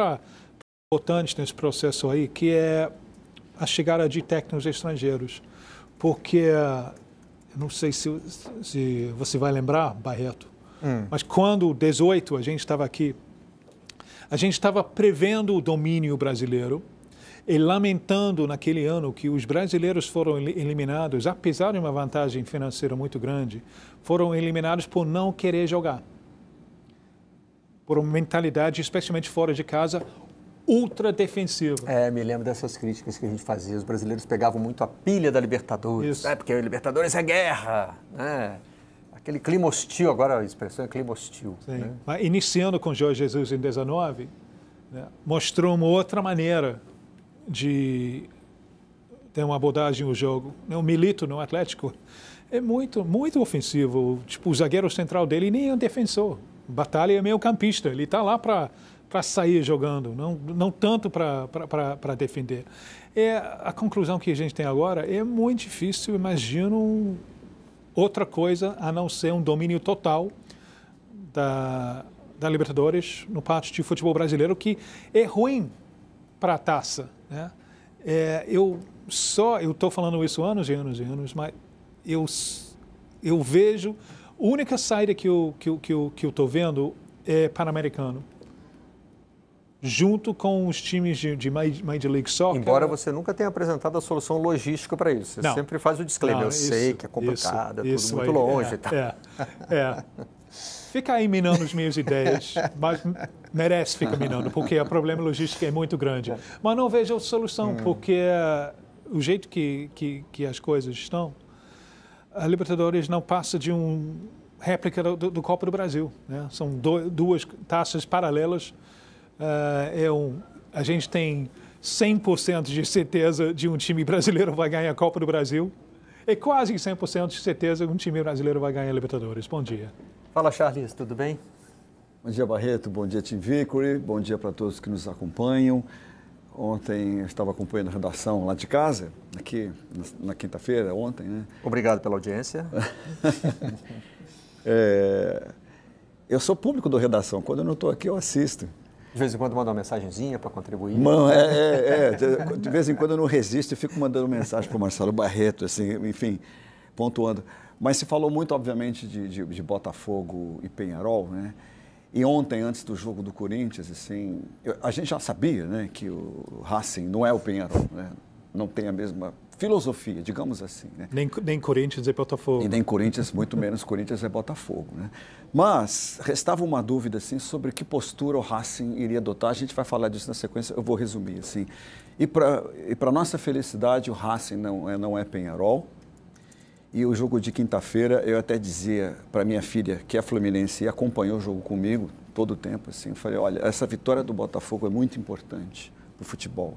Tá outra importante nesse processo aí, que é a chegada de técnicos estrangeiros. Porque, não sei se, se você vai lembrar, Barreto, hum. mas quando 18 a gente estava aqui, a gente estava prevendo o domínio brasileiro e lamentando naquele ano que os brasileiros foram eliminados, apesar de uma vantagem financeira muito grande, foram eliminados por não querer jogar por uma mentalidade, especialmente fora de casa, ultra defensiva. É, me lembro dessas críticas que a gente fazia. Os brasileiros pegavam muito a pilha da Libertadores. Isso. É, porque a Libertadores é guerra. Né? Aquele clima hostil, agora a expressão é clima hostil. Sim. Né? Mas iniciando com Jorge Jesus em 19, né, mostrou uma outra maneira de ter uma abordagem no jogo. O é Milito no Atlético é muito, muito ofensivo. Tipo, o zagueiro central dele nem é um defensor. Batalha é meio campista, ele está lá para para sair jogando, não, não tanto para defender. É, a conclusão que a gente tem agora é muito difícil, imagino, outra coisa a não ser um domínio total da, da Libertadores no pátio de futebol brasileiro, que é ruim para a taça. Né? É, eu só, eu estou falando isso anos e anos e anos, mas eu, eu vejo a única saída que eu estou que eu, que eu tô vendo é Pan-Americano. Junto com os times de, de Major League Soccer. Embora você nunca tenha apresentado a solução logística para isso. Você não, sempre faz o disclaimer. Não, eu isso, sei que é complicado, isso, é tudo isso muito longe é, e tá? tal. É, é. Fica aí minando as minhas ideias, mas merece ficar minando, porque o problema logístico é muito grande. Mas não vejo solução, hum. porque eh, o jeito que, que, que as coisas estão, a Libertadores não passa de um réplica do, do Copa do Brasil. Né? São do, duas taças paralelas. Uh, é um, a gente tem 100% de certeza de um time brasileiro vai ganhar a Copa do Brasil. E é quase 100% de certeza que um time brasileiro vai ganhar a Libertadores. Bom dia. Fala, Charles, tudo bem? Bom dia, Barreto. Bom dia, Tim Vickery. Bom dia para todos que nos acompanham. Ontem eu estava acompanhando a redação lá de casa, aqui na quinta-feira, ontem, né? Obrigado pela audiência. é, eu sou público do redação. Quando eu não estou aqui, eu assisto. De vez em quando manda uma mensagenzinha para contribuir. Mano, é, é, é, De vez em quando eu não resisto e fico mandando mensagem para o Marcelo Barreto, assim, enfim, pontuando. Mas se falou muito, obviamente, de, de, de Botafogo e Penharol, né? E ontem, antes do jogo do Corinthians, assim, eu, a gente já sabia né, que o Racing não é o Penharol, né? não tem a mesma filosofia, digamos assim. Né? Nem, nem Corinthians é Botafogo. E nem Corinthians, muito menos Corinthians é Botafogo. Né? Mas restava uma dúvida assim, sobre que postura o Racing iria adotar. A gente vai falar disso na sequência, eu vou resumir. Assim. E para nossa felicidade, o Racing não é, não é Penharol. E o jogo de quinta-feira, eu até dizia para minha filha, que é fluminense e acompanhou o jogo comigo todo o tempo, assim, eu falei, olha, essa vitória do Botafogo é muito importante para o futebol.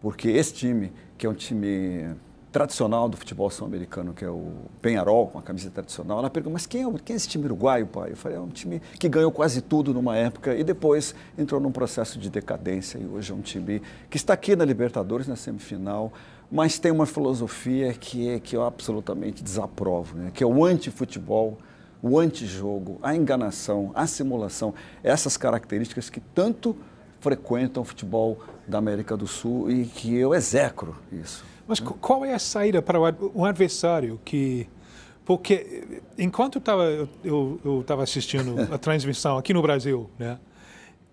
Porque esse time, que é um time tradicional do futebol sul-americano, que é o Penharol, com a camisa tradicional, ela pergunta, mas quem é, quem é esse time uruguaio, pai? Eu falei, é um time que ganhou quase tudo numa época e depois entrou num processo de decadência e hoje é um time que está aqui na Libertadores, na semifinal, mas tem uma filosofia que, é, que eu absolutamente desaprovo, né? que é o anti-futebol, o anti-jogo, a enganação, a simulação, essas características que tanto frequentam o futebol da América do Sul e que eu execro isso. Mas né? qual é a saída para o adversário que... Porque enquanto eu estava eu, assistindo a transmissão aqui no Brasil, né?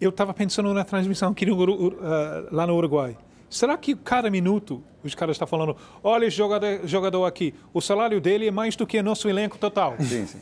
eu estava pensando na transmissão aqui no, uh, lá no Uruguai. Será que cada minuto os caras estão tá falando, olha esse jogador, jogador aqui, o salário dele é mais do que nosso elenco total? Sim, sim.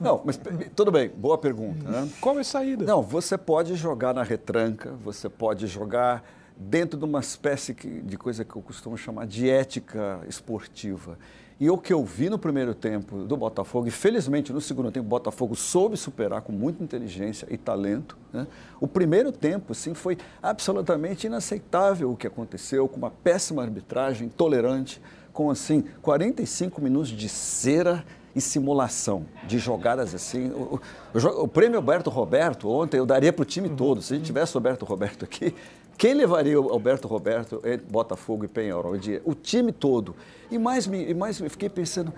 Não, mas tudo bem, boa pergunta. Né? Qual é a saída? Não, você pode jogar na retranca, você pode jogar dentro de uma espécie de coisa que eu costumo chamar de ética esportiva. E o que eu vi no primeiro tempo do Botafogo, e felizmente no segundo tempo o Botafogo soube superar com muita inteligência e talento, né? o primeiro tempo sim foi absolutamente inaceitável o que aconteceu, com uma péssima arbitragem, intolerante, com assim 45 minutos de cera e simulação de jogadas assim. O, o, o prêmio Alberto Roberto ontem eu daria para o time uhum. todo. Se a gente tivesse o Alberto Roberto aqui, quem levaria o Alberto Roberto, eh, Botafogo e Penharol? O time todo. E mais me, e mais me fiquei pensando,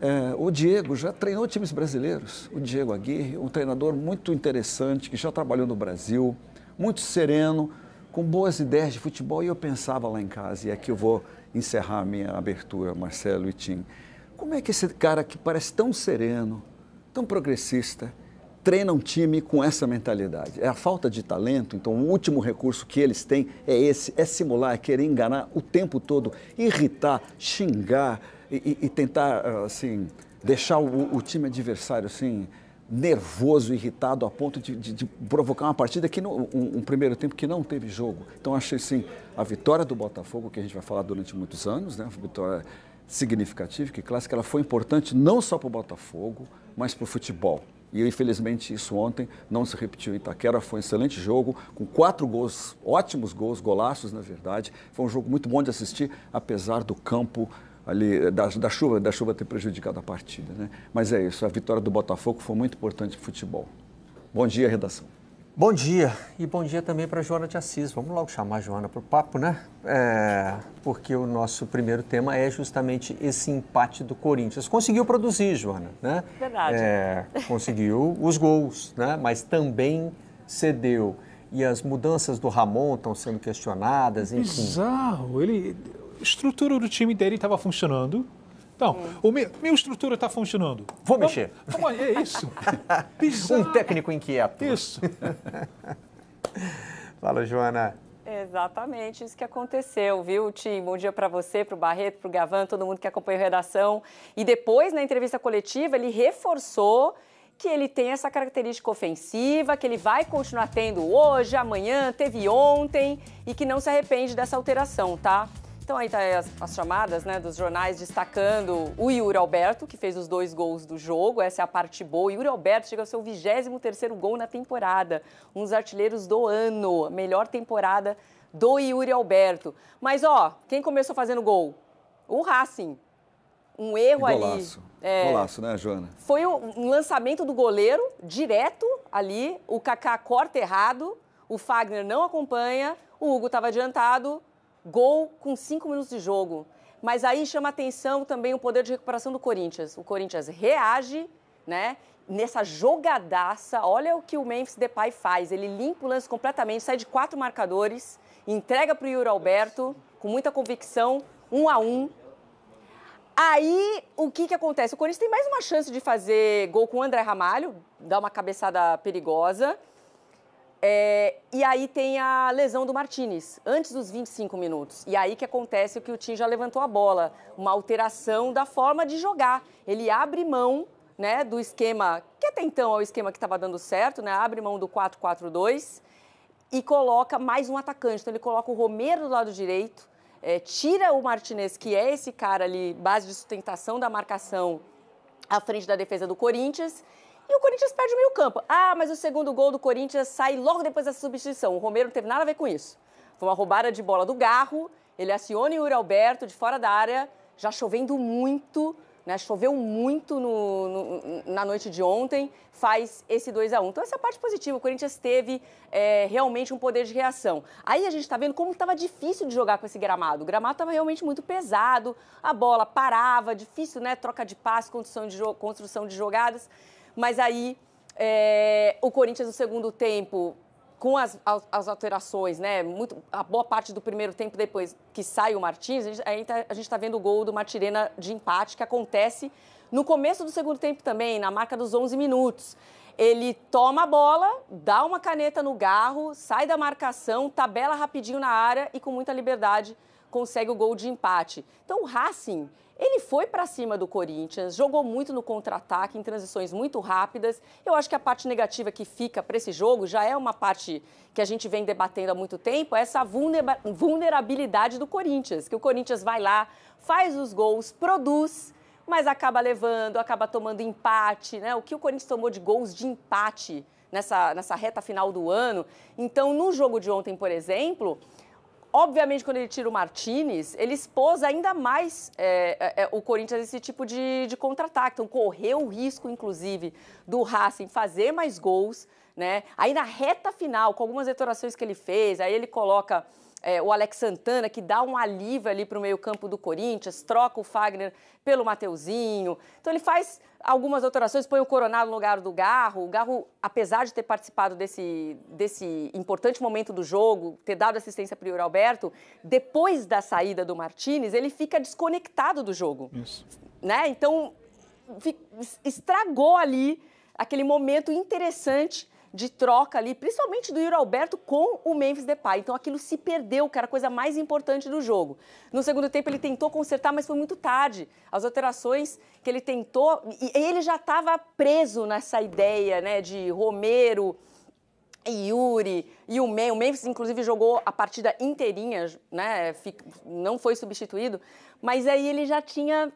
é, o Diego já treinou times brasileiros. O Diego Aguirre, um treinador muito interessante, que já trabalhou no Brasil, muito sereno, com boas ideias de futebol. E eu pensava lá em casa, e aqui eu vou encerrar a minha abertura, Marcelo e Tim. Como é que esse cara que parece tão sereno, tão progressista, treina um time com essa mentalidade. É a falta de talento, então o último recurso que eles têm é esse, é simular, é querer enganar o tempo todo, irritar, xingar e, e tentar, assim, deixar o, o, time adversário, assim, nervoso, irritado, a ponto de, de, de provocar uma partida, que não, um, um, primeiro tempo que não teve jogo. Então achei, assim, a vitória do Botafogo, que a gente vai falar durante muitos anos, né, a vitória significativa, que clássica, ela foi importante não só para o Botafogo, mas para o futebol. E infelizmente isso ontem não se repetiu em Itaquera. Foi um excelente jogo, com quatro gols, ótimos gols, golaços na verdade. Foi um jogo muito bom de assistir, apesar do campo ali, da, da chuva, da chuva ter prejudicado a partida. Né? Mas é isso, a vitória do Botafogo foi muito importante para o futebol. Bom dia, redação. Bom dia e bom dia também para Joana de Assis. Vamos logo chamar a Joana para o papo, né? É, porque o nosso primeiro tema é justamente esse empate do Corinthians. Conseguiu produzir, Joana, né? Verdade. É, conseguiu os gols, né? Mas também cedeu. E as mudanças do Ramon estão sendo questionadas, enfim. Bizarro. Ele, a estrutura do time dele estava funcionando. Então, hum. meu, minha estrutura está funcionando. Vou vamos, mexer. Vamos, é isso. Um técnico inquieto. Isso. Fala, Joana. Exatamente isso que aconteceu, viu, Tim? Bom dia para você, para o Barreto, para o Gavan, todo mundo que acompanhou a redação. E depois, na entrevista coletiva, ele reforçou que ele tem essa característica ofensiva, que ele vai continuar tendo hoje, amanhã, teve ontem e que não se arrepende dessa alteração, tá? Então aí tá as, as chamadas né, dos jornais destacando o Yuri Alberto, que fez os dois gols do jogo. Essa é a parte boa. Yuri Alberto chega ao seu 23º gol na temporada. Um dos artilheiros do ano. Melhor temporada do Yuri Alberto. Mas, ó, quem começou fazendo gol? O Racing. Um erro e golaço. ali. É, golaço, né, Joana? Foi um lançamento do goleiro, direto ali. O Kaká corta errado. O Fagner não acompanha. O Hugo estava adiantado Gol com cinco minutos de jogo. Mas aí chama atenção também o poder de recuperação do Corinthians. O Corinthians reage, né? Nessa jogadaça, olha o que o Memphis Depay faz. Ele limpa o lance completamente, sai de quatro marcadores, entrega para o Yuri Alberto com muita convicção, um a um. Aí, o que, que acontece? O Corinthians tem mais uma chance de fazer gol com o André Ramalho, Dá uma cabeçada perigosa. É, e aí tem a lesão do Martinez, antes dos 25 minutos. E aí que acontece o que o Tim já levantou a bola, uma alteração da forma de jogar. Ele abre mão né, do esquema, que até então é o esquema que estava dando certo, né, abre mão do 4-4-2 e coloca mais um atacante. Então ele coloca o Romero do lado direito, é, tira o Martinez, que é esse cara ali, base de sustentação da marcação à frente da defesa do Corinthians, e o Corinthians perde o meio-campo. Ah, mas o segundo gol do Corinthians sai logo depois dessa substituição. O Romero não teve nada a ver com isso. Foi uma roubada de bola do Garro. Ele aciona o Yuri Alberto de fora da área, já chovendo muito. Né? Choveu muito no, no, na noite de ontem, faz esse 2 a 1 Então, essa é a parte positiva. O Corinthians teve é, realmente um poder de reação. Aí a gente está vendo como estava difícil de jogar com esse gramado. O gramado estava realmente muito pesado, a bola parava, difícil, né? Troca de passe, construção de, construção de jogadas. Mas aí é, o Corinthians no segundo tempo, com as, as, alterações, né? Muito, a boa parte do primeiro tempo depois que sai o Martins, a gente tá, está vendo o gol do Martirena de empate que acontece no começo do segundo tempo também, na marca dos 11 minutos. Ele toma a bola, dá uma caneta no garro, sai da marcação, tabela rapidinho na área e com muita liberdade consegue o gol de empate. Então o Racing ele foi para cima do Corinthians, jogou muito no contra-ataque, em transições muito rápidas. Eu acho que a parte negativa que fica para esse jogo já é uma parte que a gente vem debatendo há muito tempo, é essa vulnerabilidade do Corinthians, que o Corinthians vai lá, faz os gols, produz, mas acaba levando, acaba tomando empate, né? O que o Corinthians tomou de gols de empate nessa, nessa reta final do ano. Então, no jogo de ontem, por exemplo, Obviamente, quando ele tira o Martinez, ele expôs ainda mais é, é, é, o Corinthians a esse tipo de, de contra-ataque. Então, correu o risco, inclusive, do Racing fazer mais gols. Né? Aí, na reta final, com algumas retorações que ele fez, aí ele coloca é, o Alex Santana, que dá um alívio ali para o meio-campo do Corinthians, troca o Fagner pelo Mateuzinho. Então ele faz algumas alterações, põe o Coronado no lugar do Garro. O Garro, apesar de ter participado desse, desse importante momento do jogo, ter dado assistência para o Yuri Alberto, depois da saída do Martinez, ele fica desconectado do jogo. Isso. Né? Então, estragou ali aquele momento interessante de troca ali, principalmente do Yuri Alberto com o Memphis Depay. Então aquilo se perdeu, que era a coisa mais importante do jogo. No segundo tempo ele tentou consertar, mas foi muito tarde. As alterações que ele tentou, e ele já estava preso nessa ideia, né, de Romero, e Yuri e o Memphis, o Memphis inclusive jogou a partida inteirinha, né? Não foi substituído, mas aí ele já tinha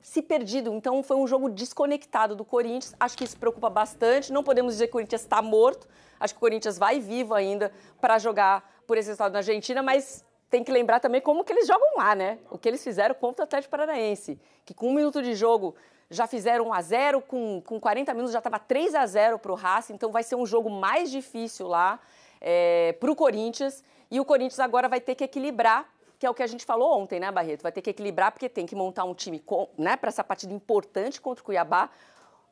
se perdido. Então foi um jogo desconectado do Corinthians. Acho que isso preocupa bastante. Não podemos dizer que o Corinthians está morto. Acho que o Corinthians vai vivo ainda para jogar por esse resultado na Argentina, mas tem que lembrar também como que eles jogam lá, né? O que eles fizeram contra o Atlético Paranaense, que com um minuto de jogo já fizeram 1 a 0, com, com 40 minutos já estava 3 a 0 para o Racing, então vai ser um jogo mais difícil lá é, eh, para o Corinthians. E o Corinthians agora vai ter que equilibrar que é o que a gente falou ontem, né, Barreto? Vai ter que equilibrar porque tem que montar um time né, para essa partida importante contra o Cuiabá.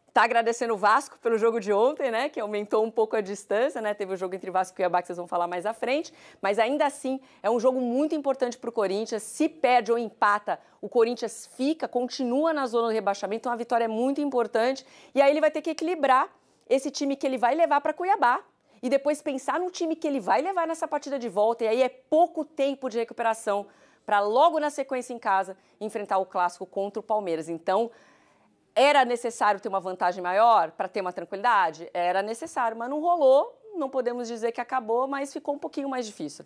Está agradecendo o Vasco pelo jogo de ontem, né? Que aumentou um pouco a distância, né? Teve o jogo entre Vasco e Cuiabá que vocês vão falar mais à frente. Mas ainda assim, é um jogo muito importante para o Corinthians. Se perde ou empata, o Corinthians fica, continua na zona do rebaixamento. Então a vitória é muito importante. E aí ele vai ter que equilibrar esse time que ele vai levar para Cuiabá, e depois pensar no time que ele vai levar nessa partida de volta, e aí é pouco tempo de recuperação para logo na sequência em casa enfrentar o clássico contra o Palmeiras. Então, era necessário ter uma vantagem maior para ter uma tranquilidade? Era necessário, mas não rolou. Não podemos dizer que acabou, mas ficou um pouquinho mais difícil.